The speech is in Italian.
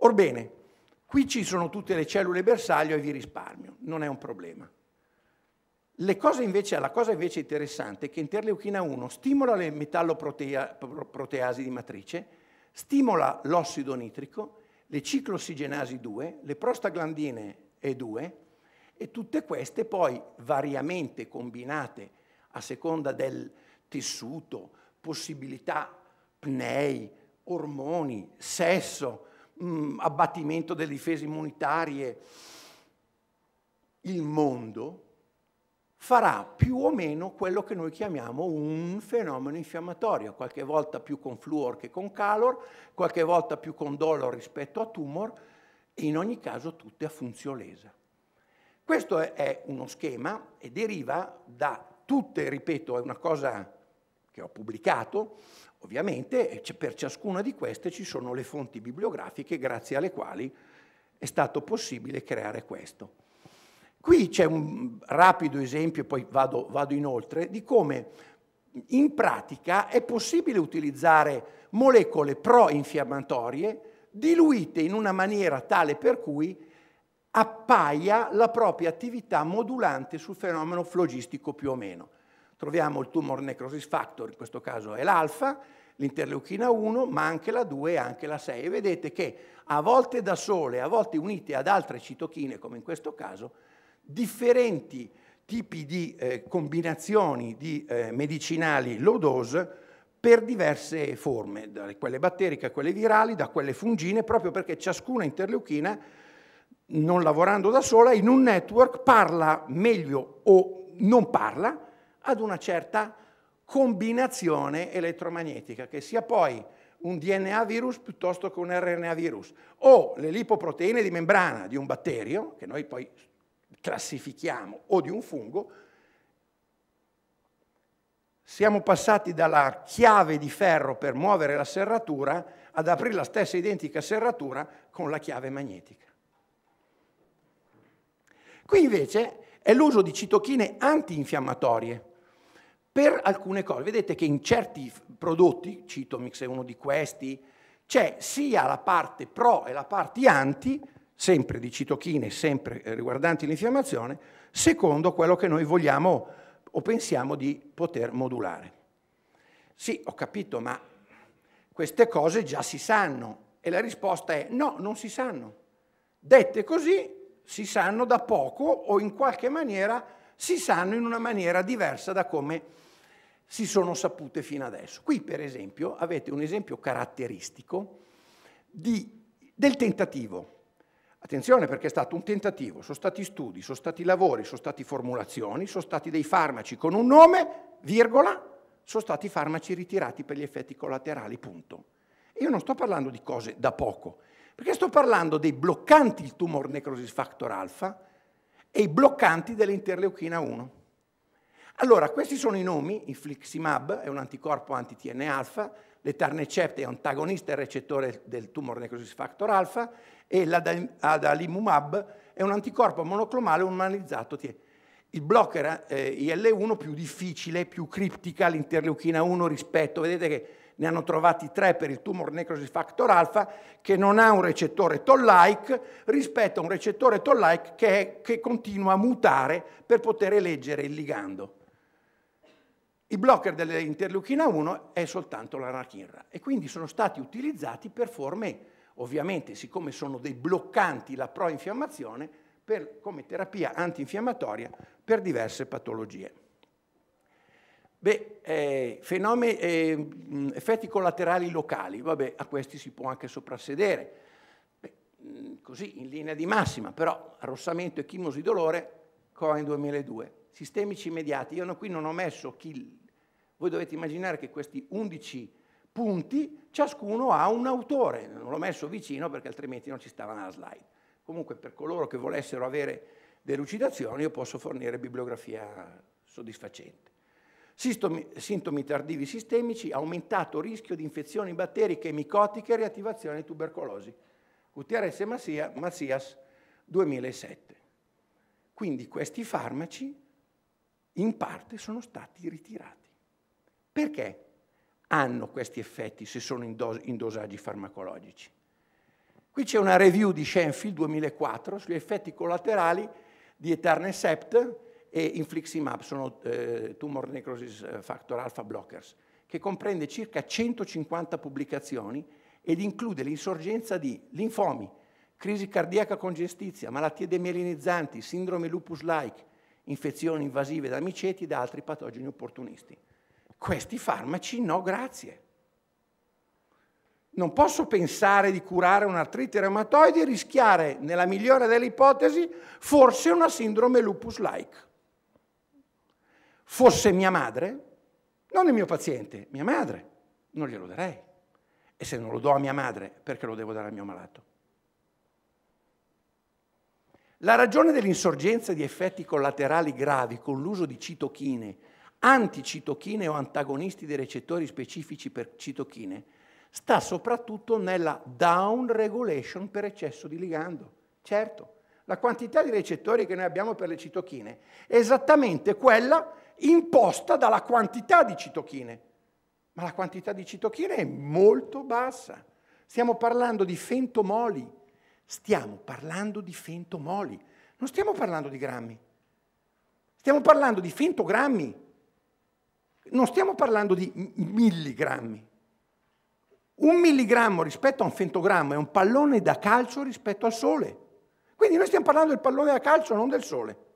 Orbene, qui ci sono tutte le cellule bersaglio e vi risparmio, non è un problema. Invece, la cosa invece interessante è che interleuchina 1 stimola le metalloproteasi di matrice, stimola l'ossido nitrico, le cicloossigenasi 2, le prostaglandine E2 e tutte queste poi variamente combinate a seconda del tessuto, possibilità, pnei, ormoni, sesso, mh, mm, abbattimento delle difese immunitarie, il mondo farà più o meno quello che noi chiamiamo un fenomeno infiammatorio, qualche volta più con fluor che con calor, qualche volta più con dolor rispetto a tumor, e in ogni caso tutte a funziolesa. Questo è uno schema e deriva da tutte, ripeto, è una cosa che ho pubblicato, ovviamente per ciascuna di queste ci sono le fonti bibliografiche grazie alle quali è stato possibile creare questo. Qui c'è un rapido esempio, poi vado, vado inoltre, di come in pratica è possibile utilizzare molecole pro-infiammatorie diluite in una maniera tale per cui appaia la propria attività modulante sul fenomeno flogistico più o meno. Troviamo il tumor necrosis factor, in questo caso è l'alfa, l'interleuchina 1, ma anche la 2 e anche la 6. E vedete che a volte da sole, a volte unite ad altre citochine, come in questo caso, differenti tipi di eh, combinazioni di eh, medicinali low dose per diverse forme, da quelle batteriche a quelle virali, da quelle fungine, proprio perché ciascuna interleuchina, non lavorando da sola, in un network parla meglio o non parla, ad una certa combinazione elettromagnetica, che sia poi un DNA virus piuttosto che un RNA virus, o le lipoproteine di membrana di un batterio, che noi poi classifichiamo, o di un fungo, siamo passati dalla chiave di ferro per muovere la serratura ad aprire la stessa identica serratura con la chiave magnetica. Qui invece è l'uso di citochine antinfiammatorie, per alcune cose. Vedete che in certi prodotti, Citomix è uno di questi, c'è sia la parte pro e la parte anti, sempre di citochine, sempre eh, riguardanti l'infiammazione, secondo quello che noi vogliamo o pensiamo di poter modulare. Sì, ho capito, ma queste cose già si sanno. E la risposta è no, non si sanno. Dette così, si sanno da poco o in qualche maniera si sanno in una maniera diversa da come si sono sapute fino adesso. Qui, per esempio, avete un esempio caratteristico di, del tentativo. Attenzione perché è stato un tentativo, sono stati studi, sono stati lavori, sono stati formulazioni, sono stati dei farmaci con un nome, virgola, sono stati farmaci ritirati per gli effetti collaterali, punto. Io non sto parlando di cose da poco, perché sto parlando dei bloccanti il tumor necrosis factor alfa e i bloccanti dell'interleuchina 1. Allora, questi sono i nomi, infliximab è un anticorpo anti-TNA-alfa, l'etarnecept è antagonista e recettore del tumor necrosis factor alfa e l'adalimumab è un anticorpo monoclonale umanizzato TNA. Il blocker eh, IL1 più difficile, più criptica, l'interleuchina 1 rispetto, vedete che ne hanno trovati tre per il tumor necrosis factor alfa che non ha un recettore toll-like rispetto a un recettore toll-like che, che, continua a mutare per poter eleggere il ligando. Il blocker dell'Interleuchina 1 è soltanto l'anachinra e quindi sono stati utilizzati per forme, ovviamente siccome sono dei bloccanti la proinfiammazione, per, come terapia antinfiammatoria per diverse patologie. Beh, eh, fenomeni, eh, effetti collaterali locali, vabbè, a questi si può anche soprassedere, Beh, così in linea di massima, però arrossamento e chimosi dolore, COIN 2002 sistemici immediati. Io qui non ho messo chi... Voi dovete immaginare che questi 11 punti, ciascuno ha un autore. Non l'ho messo vicino perché altrimenti non ci stava nella slide. Comunque per coloro che volessero avere delucidazioni io posso fornire bibliografia soddisfacente. Sistomi, sintomi tardivi sistemici, aumentato rischio di infezioni batteriche micotiche riattivazione di tubercolosi. Gutierrez e Macias, 2007. Quindi questi farmaci in parte sono stati ritirati. Perché hanno questi effetti se sono in, dos- in dosaggi farmacologici? Qui c'è una review di Shenfield 2004 sugli effetti collaterali di Etanercept e Infliximab, sono eh, tumor necrosis eh, factor alpha blockers, che comprende circa 150 pubblicazioni ed include l'insorgenza di linfomi, crisi cardiaca congestizia, malattie demmielinizzanti, sindrome lupus-like, infezioni invasive da miceti e da altri patogeni opportunisti. Questi farmaci no grazie. Non posso pensare di curare un'artrite reumatoide e rischiare, nella migliore delle ipotesi, forse una sindrome lupus-like. Fosse mia madre, non il mio paziente, mia madre, non glielo darei. E se non lo do a mia madre, perché lo devo dare al mio malato? La ragione dell'insorgenza di effetti collaterali gravi con l'uso di citochine, anticitochine o antagonisti dei recettori specifici per citochine sta soprattutto nella down regulation per eccesso di ligando. Certo, la quantità di recettori che noi abbiamo per le citochine è esattamente quella imposta dalla quantità di citochine. Ma la quantità di citochine è molto bassa. Stiamo parlando di fentomoli, Stiamo parlando di fentomoli, non stiamo parlando di grammi. Stiamo parlando di fentogrammi, non stiamo parlando di milligrammi. Un milligrammo rispetto a un fentogrammo è un pallone da calcio rispetto al sole. Quindi noi stiamo parlando del pallone da calcio, non del sole.